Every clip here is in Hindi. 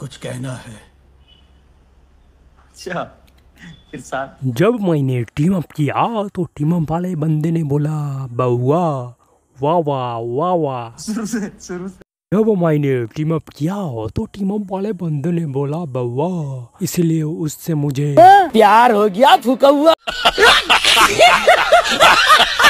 कुछ कहना है अच्छा जब मैंने टीम अप किया तो टीम अप वाले बंदे ने बोला बउआ वाह वाह वाह वाह जब मैंने टीम अप किया हो तो टीम अप वाले बंदे ने बोला बउआ इसलिए उससे मुझे प्यार हो गया फुका हुआ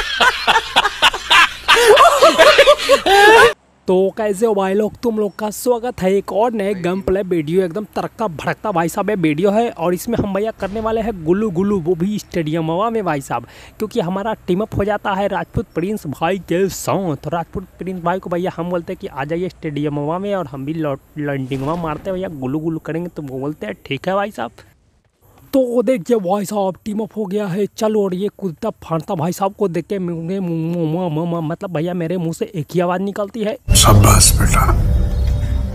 तो कैसे हो भाई लोग तुम लोग का स्वागत है एक और नए गम प्ले वीडियो एकदम तरक्का भड़कता भाई साहब ये वीडियो है और इसमें हम भैया करने वाले हैं गुल्लू गुल्लू वो भी स्टेडियम हवा में भाई साहब क्योंकि हमारा टीम अप हो जाता है राजपूत प्रिंस भाई के सौ तो राजपूत प्रिंस भाई को भैया हम बोलते हैं कि आ जाइए स्टेडियम हवा में और हम भी लॉन्डिंग हवा मारते हैं भैया गुल्लू गुल्लू करेंगे तो वो बोलते हैं ठीक है भाई साहब तो देखिए भाई साहब टीम अप हो गया है चल और ये कुर्ता फाड़ता भाई साहब को देख के मतलब भैया मेरे मुंह से एक ही आवाज़ निकलती है शाबाश बेटा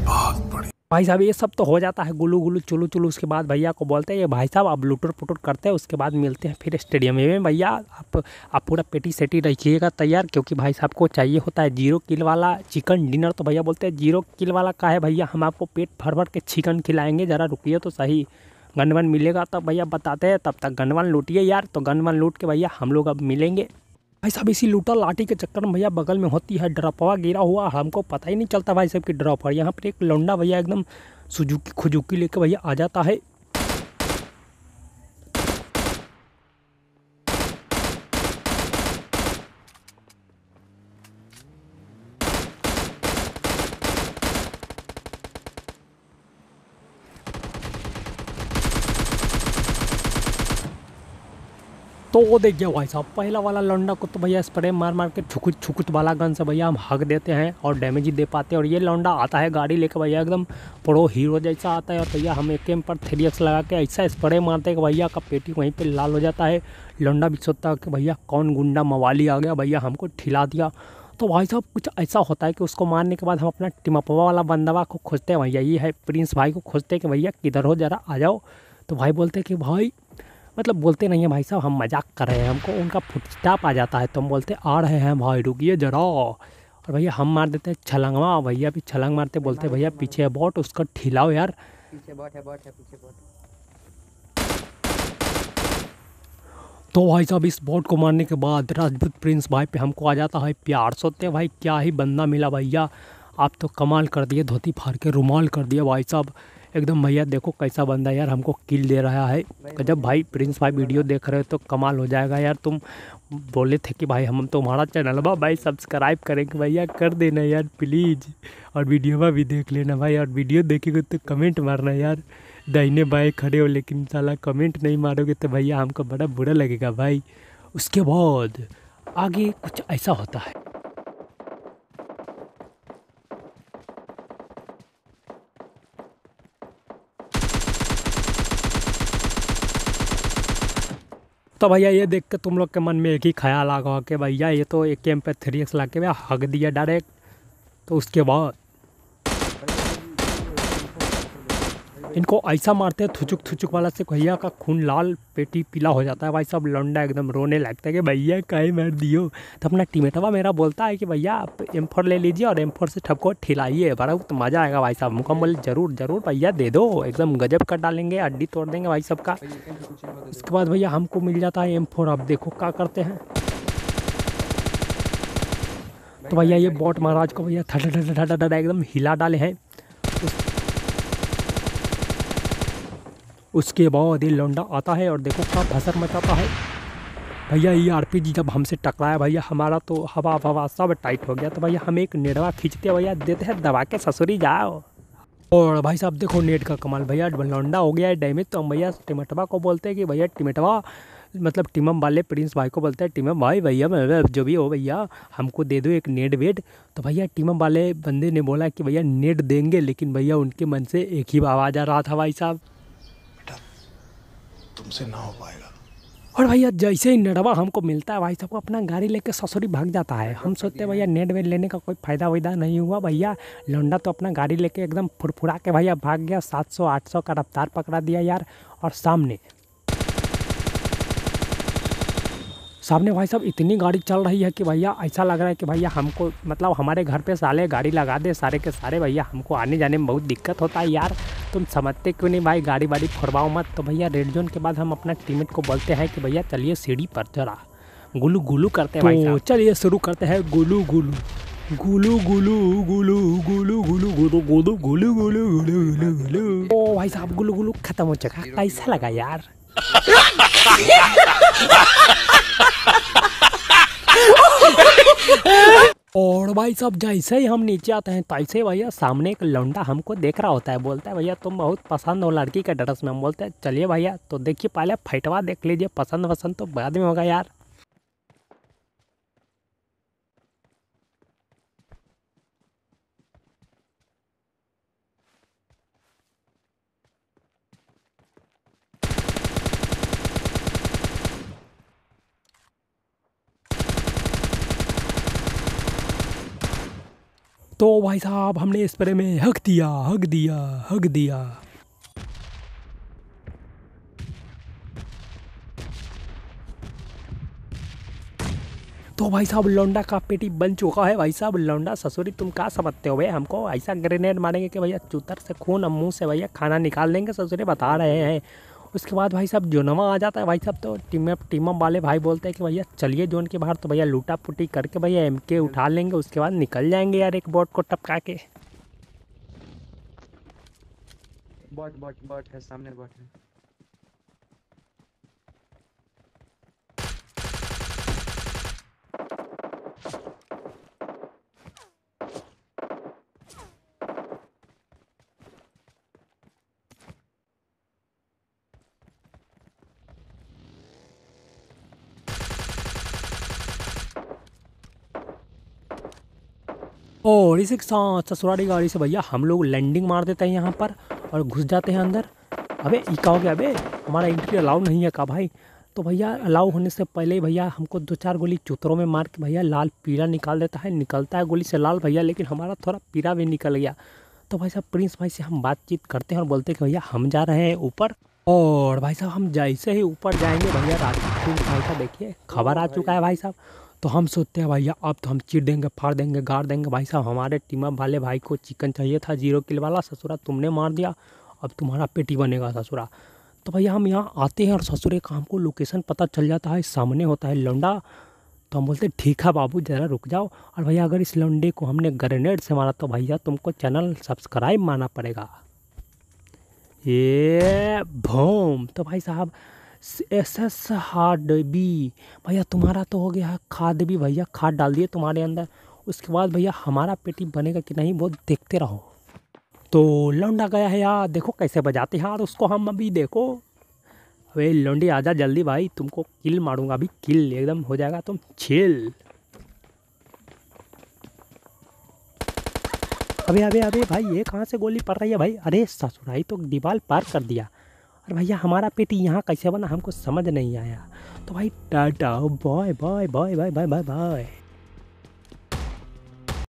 बहुत बढ़िया भाई साहब ये सब तो हो जाता है गुलू गुलू चुलू चुलू उसके बाद भैया को बोलते हैं ये भाई साहब आप लुटर पुटर करते हैं उसके बाद मिलते हैं फिर स्टेडियम में भैया आप आप पूरा पेटी सेटी रखिएगा तैयार क्योंकि भाई साहब को चाहिए होता है जीरो किल वाला चिकन डिनर तो भैया बोलते हैं जीरो किल वाला का है भैया हम आपको पेट भर भर के चिकन खिलाएंगे ज़रा रुकिए तो सही गनवन मिलेगा तब भैया बताते हैं तब तक गनवन लूटिए यार तो गनवन लूट के भैया हम लोग अब मिलेंगे भाई साहब इसी लूटा लाठी के चक्कर में भैया बगल में होती है ड्रपवा गिरा हुआ हमको पता ही नहीं चलता भाई साहब की ड्रॉपर यहाँ पर एक लौंडा भैया एकदम सुजुकी खुजुकी लेके भैया आ जाता है तो वो देखिए भाई साहब पहला वाला लौंडा को तो भैया स्प्रे मार मार के छुकुच छुकुच वाला गन से भैया हम हक देते हैं और डैमेज ही दे पाते हैं और ये लौंडा आता है गाड़ी लेकर भैया एकदम प्रो हीरो जैसा आता है और भैया हम एक एम पर थ्री एक्स लगा के ऐसा स्प्रे मारते हैं कि भैया का पेटी वहीं पर पे लाल हो जाता है लौंडा भी सोचता है कि भैया कौन गुंडा मवाली आ गया भैया हमको ठिला दिया तो भाई साहब कुछ ऐसा होता है कि उसको मारने के बाद हम अपना टिमपवा वाला बंदवा को खोजते हैं भैया ये है प्रिंस भाई को खोजते हैं कि भैया किधर हो जरा आ जाओ तो भाई बोलते हैं कि भाई मतलब बोलते नहीं है भाई साहब हम मजाक कर रहे हैं हमको उनका फुटस्टाप आ जाता है तो हम बोलते आ रहे हैं भाई रुकिए जरा और भैया हम मार देते हैं छलंगवा भैया भी छलंग मारते बोलते भैया पीछे है बॉट उसका ठिलाओ यार तो भाई साहब इस बोट को मारने के बाद राजपूत प्रिंस भाई पे हमको आ जाता है प्यार सोते भाई क्या ही बंदा मिला भैया आप तो कमाल कर दिए धोती फाड़ के रुमाल कर दिया भाई साहब एकदम भैया देखो कैसा बंदा यार हमको किल दे रहा है जब भाई प्रिंस भाई वीडियो देख रहे हो तो कमाल हो जाएगा यार तुम बोले थे कि भाई हम तुम्हारा चैनल बा भाई सब्सक्राइब करेंगे भैया कर देना यार प्लीज़ और वीडियो में भी देख लेना भाई और वीडियो देखेंगे तो कमेंट मारना यार दहीने भाई खड़े हो लेकिन साला कमेंट नहीं मारोगे तो भैया हमको बड़ा बुरा लगेगा भाई उसके बाद आगे कुछ ऐसा होता है तो भैया ये देख के तुम लोग के मन में एक ही ख्याल आ गया कि भैया ये तो एक एम पे थ्री एक्स ला के भैया हक दिया डायरेक्ट तो उसके बाद इनको ऐसा मारते हैं थुचुक थुचुक वाला से भैया का खून लाल पेटी पीला हो जाता है भाई सब लंडा एकदम रोने लगता है कि भैया कहीं मार दियो तो अपना टीमेटवा तो मेरा बोलता है कि भैया आप एम ले लीजिए और एम से ठपको ठिलाइए बड़ा तो मज़ा आएगा भाई साहब मुकम्मल जरूर जरूर भैया दे दो एकदम गजब कर डालेंगे हड्डी तोड़ देंगे भाई सब का उसके बाद भैया हमको मिल जाता है एम फोर आप देखो क्या करते हैं तो भैया ये बॉट महाराज को भैया ठटा ठटा ठटा एकदम हिला डाले हैं उसके बाद ये लौंडा आता है और देखो क्या भसर मचाता है भैया ये आरपीजी जब हमसे टकराया भैया हमारा तो हवा हवा सब टाइट हो गया तो भैया हम एक नेड़वा खींचते भैया देते हैं दबा के ससुरी जाओ और भाई साहब देखो नेट का कमाल भैया लौंडा हो गया है डैमेज तो हम भैया टिमटवा को बोलते हैं कि भैया टिमटवा मतलब टिमम वाले प्रिंस भाई को बोलते हैं टिमम भाई भैया जो भी हो भैया हमको दे दो एक नेट वेट तो भैया टिमम वाले बंदे ने बोला कि भैया नेट देंगे लेकिन भैया उनके मन से एक ही आवाज़ आ रहा था भाई साहब तुमसे ना हो पाएगा और भैया जैसे ही नडवा हमको मिलता है भाई सबको अपना गाड़ी लेके ससुरी भाग जाता है हम सोचते हैं भैया नेट वेट लेने का कोई फ़ायदा वायदा नहीं हुआ भैया लौंडा तो अपना गाड़ी लेके एकदम फुरफुरा के भैया भाग गया 700 800 का रफ्तार पकड़ा दिया यार और सामने सामने भाई साहब इतनी गाड़ी चल रही है कि भैया ऐसा लग रहा है कि भैया हमको मतलब हमारे घर पे साले गाड़ी लगा दे सारे के सारे भैया हमको आने जाने में बहुत दिक्कत होता है यार तुम समझते क्यों नहीं भाई गाड़ी वाड़ी फुरवाओ मत तो भैया रेड जोन के बाद हम अपना टीमेट को बोलते हैं कि भैया चलिए सीढ़ी पर चढ़ा गुलू गुलू करते हैं तो चलिए शुरू करते हैं गुलू गुलू गुलू गुलू गुलू गुलू गुलू गुलू गुलू गुलू गुलू गुलू गुलू गुलू ओ भाई साहब गुलू गुलू खत्म हो चुका कैसा लगा यार और भाई साहब जैसे ही हम नीचे आते हैं तैसे भैया सामने एक लौंडा हमको देख रहा होता है बोलता है भैया तुम बहुत पसंद हो लड़की के ड्रेस में हम बोलते हैं चलिए भैया तो देखिए पहले फैटवा देख लीजिए पसंद पसंद तो बाद में होगा यार तो भाई साहब हमने स्प्रे में हक दिया हक दिया हक दिया तो भाई साहब लौंडा का पेटी बन चुका है भाई साहब लौंडा ससुरी तुम क्या समझते हो भाई हमको ऐसा ग्रेनेड मारेंगे कि भैया चूतर से खून मुंह से भैया खाना निकाल देंगे ससुरी बता रहे हैं उसके बाद भाई साहब जोनवा आ जाता है भाई साहब तो टीम अप टीम अप वाले भाई बोलते हैं कि भैया चलिए जोन के बाहर तो भैया लूटा पुटी करके भैया एम के उठा लेंगे उसके बाद निकल जाएंगे यार एक बोट को टपका के बोट बोट बोट है सामने बोट है और इसी के साथ ससुराली गाड़ी से भैया हम लोग लैंडिंग मार देते हैं यहाँ पर और घुस जाते हैं अंदर अबे ये गया अबे हमारा एंट्री अलाउ नहीं है का भाई तो भैया अलाउ होने से पहले भैया हमको दो चार गोली चूतरों में मार के भैया लाल पीला निकाल देता है निकलता है गोली से लाल भैया लेकिन हमारा थोड़ा पीला भी निकल गया तो भाई साहब प्रिंस भाई से हम बातचीत करते हैं और बोलते हैं कि भैया हम जा रहे हैं ऊपर और भाई साहब हम जैसे ही ऊपर जाएंगे भैया राज भाई साहब देखिए खबर आ चुका है भाई साहब तो हम सोचते हैं भैया अब तो हम चीर देंगे फाड़ देंगे गाड़ देंगे भाई साहब हमारे टीम वाले भाई को चिकन चाहिए था जीरो किल वाला ससुरा तुमने मार दिया अब तुम्हारा पेटी बनेगा ससुरा तो भैया हम यहाँ आते हैं और ससुरे का हमको लोकेशन पता चल जाता है सामने होता है लौंडा तो हम बोलते ठीक है बाबू ज़रा रुक जाओ और भैया अगर इस लौंडे को हमने ग्रेनेड से मारा तो भैया तुमको चैनल सब्सक्राइब माना पड़ेगा ये भोम तो भाई साहब एस एस हार्ड बी भैया तुम्हारा तो हो गया है खाद भी भैया खाद डाल दिए तुम्हारे अंदर उसके बाद भैया हमारा पेटी बनेगा कि नहीं वो देखते रहो तो लौंडा गया है यार देखो कैसे बजाते हैं यार उसको हम अभी देखो अरे लौंडी आजा जल्दी भाई तुमको किल मारूंगा अभी किल एकदम हो जाएगा तुम छिल अबे अबे अबे भाई ये कहाँ से गोली पड़ रही है भाई अरे ससुराई तो दीवार पार कर दिया और भैया हमारा पेटी यहाँ कैसे बना हमको समझ नहीं आया तो भाई tata bye bye bye bye bye bye boy